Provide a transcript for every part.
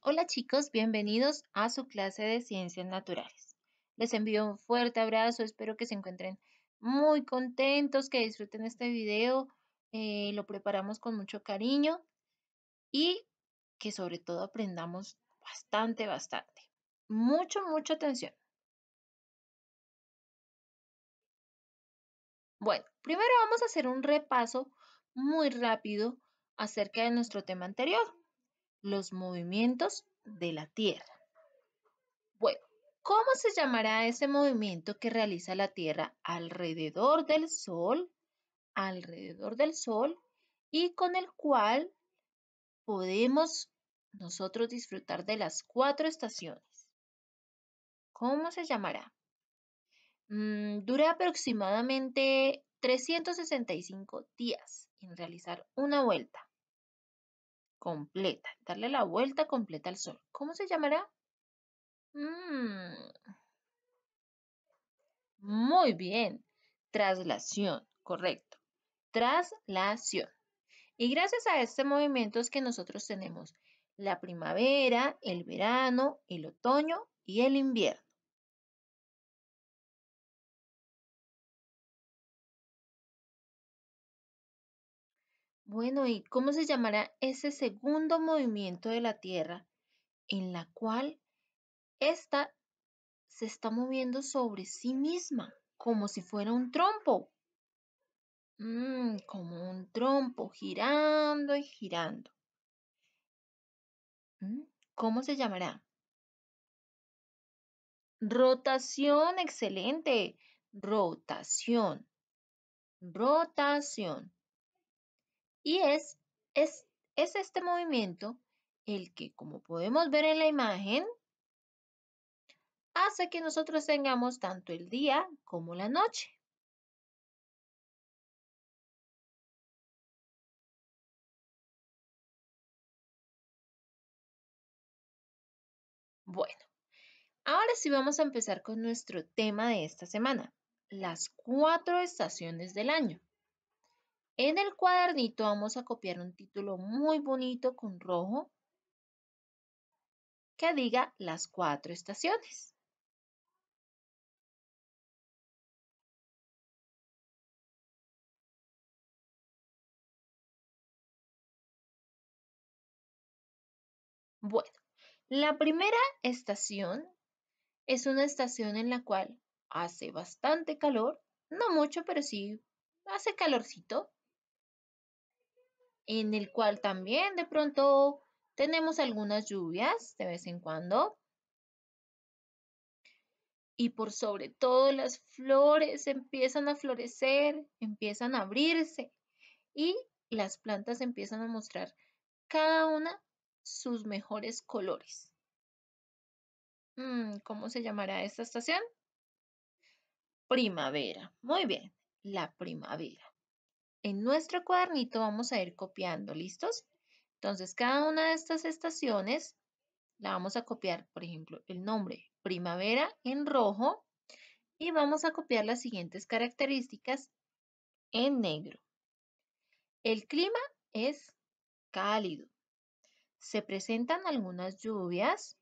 Hola chicos, bienvenidos a su clase de ciencias naturales. Les envío un fuerte abrazo, espero que se encuentren muy contentos, que disfruten este video, eh, lo preparamos con mucho cariño y que sobre todo aprendamos bastante, bastante. Mucho, mucha atención. Bueno, primero vamos a hacer un repaso muy rápido acerca de nuestro tema anterior los movimientos de la Tierra. Bueno, ¿cómo se llamará ese movimiento que realiza la Tierra alrededor del Sol, alrededor del Sol y con el cual podemos nosotros disfrutar de las cuatro estaciones? ¿Cómo se llamará? Mm, dura aproximadamente 365 días en realizar una vuelta completa, darle la vuelta completa al Sol. ¿Cómo se llamará? Mm. Muy bien, traslación, correcto, traslación. Y gracias a este movimiento es que nosotros tenemos la primavera, el verano, el otoño y el invierno. Bueno, ¿y cómo se llamará ese segundo movimiento de la Tierra en la cual ésta se está moviendo sobre sí misma como si fuera un trompo? Mm, como un trompo girando y girando. Mm, ¿Cómo se llamará? Rotación, excelente. Rotación. Rotación. Y es, es, es este movimiento el que, como podemos ver en la imagen, hace que nosotros tengamos tanto el día como la noche. Bueno, ahora sí vamos a empezar con nuestro tema de esta semana, las cuatro estaciones del año. En el cuadernito vamos a copiar un título muy bonito con rojo que diga las cuatro estaciones. Bueno, la primera estación es una estación en la cual hace bastante calor, no mucho, pero sí hace calorcito, en el cual también de pronto tenemos algunas lluvias de vez en cuando. Y por sobre todo las flores empiezan a florecer, empiezan a abrirse y las plantas empiezan a mostrar cada una sus mejores colores. Mm, ¿Cómo se llamará esta estación? Primavera. Muy bien, la primavera en nuestro cuadernito vamos a ir copiando, ¿listos? Entonces, cada una de estas estaciones la vamos a copiar, por ejemplo, el nombre primavera en rojo y vamos a copiar las siguientes características en negro. El clima es cálido. Se presentan algunas lluvias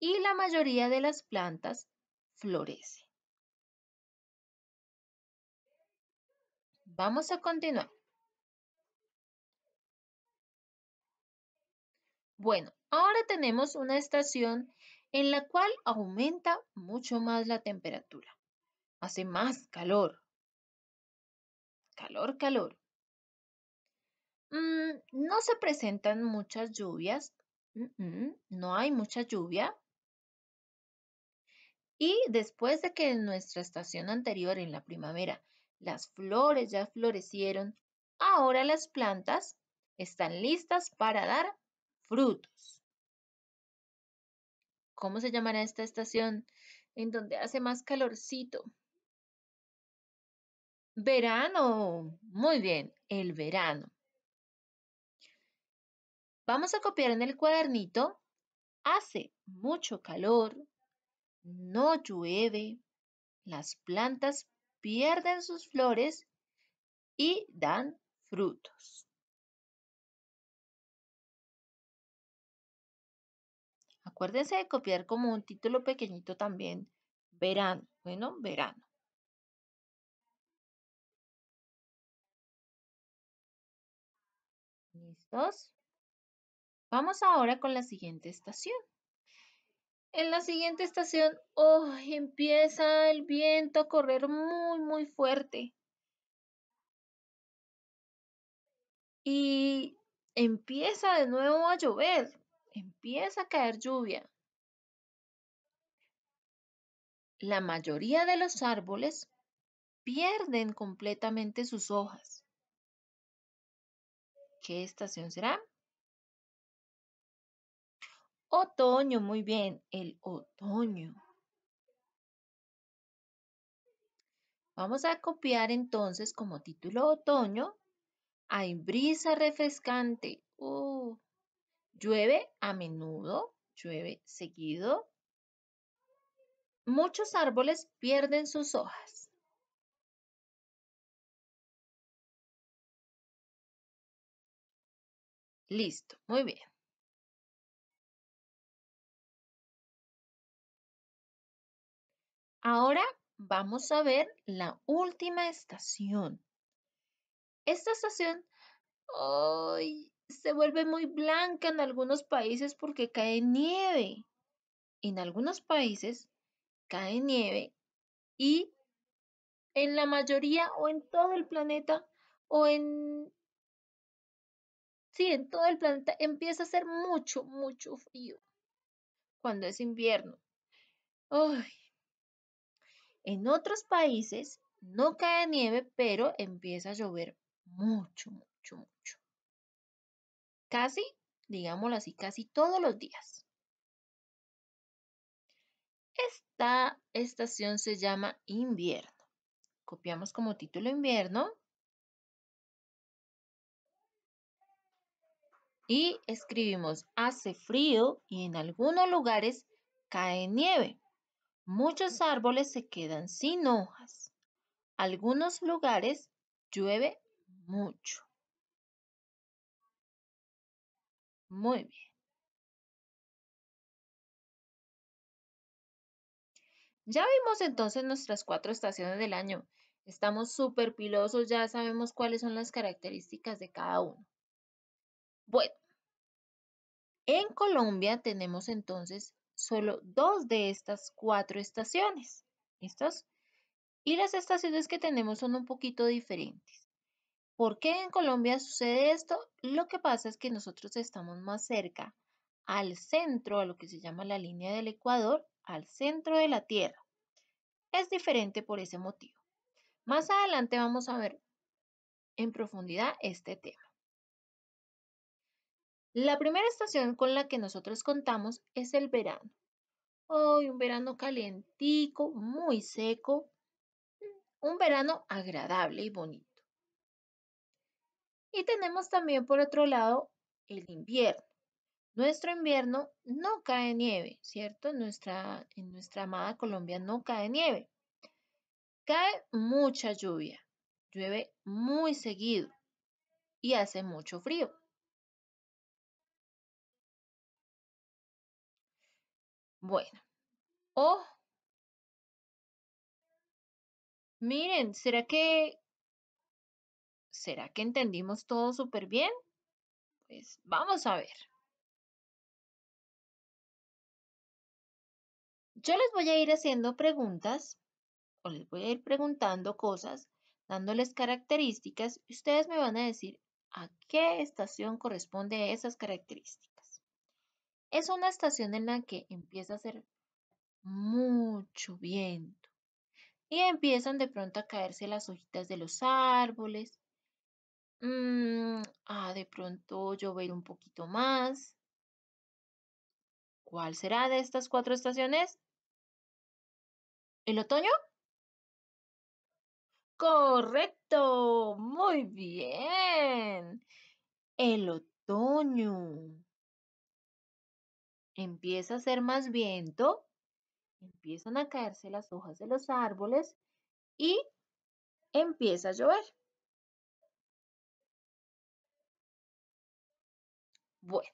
y la mayoría de las plantas florece. Vamos a continuar. Bueno, ahora tenemos una estación en la cual aumenta mucho más la temperatura. Hace más calor. Calor, calor. Mm, no se presentan muchas lluvias. no hay mucha lluvia. Y después de que en nuestra estación anterior, en la primavera, las flores ya florecieron. Ahora las plantas están listas para dar frutos. ¿Cómo se llamará esta estación en donde hace más calorcito? Verano. Muy bien, el verano. Vamos a copiar en el cuadernito. Hace mucho calor, no llueve, las plantas pierden sus flores y dan frutos. Acuérdense de copiar como un título pequeñito también, verano. Bueno, verano. ¿Listos? Vamos ahora con la siguiente estación. En la siguiente estación, oh, empieza el viento a correr muy, muy fuerte. Y empieza de nuevo a llover, empieza a caer lluvia. La mayoría de los árboles pierden completamente sus hojas. ¿Qué estación será? Otoño, muy bien, el otoño. Vamos a copiar entonces como título otoño. Hay brisa refrescante. Uh, llueve a menudo, llueve seguido. Muchos árboles pierden sus hojas. Listo, muy bien. Ahora vamos a ver la última estación. Esta estación se vuelve muy blanca en algunos países porque cae nieve. En algunos países cae nieve y en la mayoría o en todo el planeta o en... Sí, en todo el planeta empieza a hacer mucho, mucho frío cuando es invierno. Ay. En otros países no cae nieve, pero empieza a llover mucho, mucho, mucho. Casi, digámoslo así, casi todos los días. Esta estación se llama invierno. Copiamos como título invierno. Y escribimos hace frío y en algunos lugares cae nieve muchos árboles se quedan sin hojas. Algunos lugares llueve mucho. Muy bien. Ya vimos entonces nuestras cuatro estaciones del año. Estamos súper pilosos, ya sabemos cuáles son las características de cada uno. Bueno, en Colombia tenemos entonces solo dos de estas cuatro estaciones. ¿Listos? Y las estaciones que tenemos son un poquito diferentes. ¿Por qué en Colombia sucede esto? Lo que pasa es que nosotros estamos más cerca al centro, a lo que se llama la línea del Ecuador, al centro de la Tierra. Es diferente por ese motivo. Más adelante vamos a ver en profundidad este tema. La primera estación con la que nosotros contamos es el verano. Hoy un verano calientico, muy seco, un verano agradable y bonito. Y tenemos también por otro lado el invierno. Nuestro invierno no cae nieve, ¿cierto? nuestra, en nuestra amada Colombia no cae nieve. Cae mucha lluvia, llueve muy seguido y hace mucho frío. Bueno. Oh. Miren, ¿será que... ¿Será que entendimos todo súper bien? Pues vamos a ver. Yo les voy a ir haciendo preguntas o les voy a ir preguntando cosas, dándoles características y ustedes me van a decir a qué estación corresponde esas características. Es una estación en la que empieza a hacer mucho viento y empiezan de pronto a caerse las hojitas de los árboles. Mm, ah, de pronto llover un poquito más. ¿Cuál será de estas cuatro estaciones? ¿El otoño? Correcto, muy bien. El otoño. Empieza a hacer más viento, empiezan a caerse las hojas de los árboles y empieza a llover. Bueno,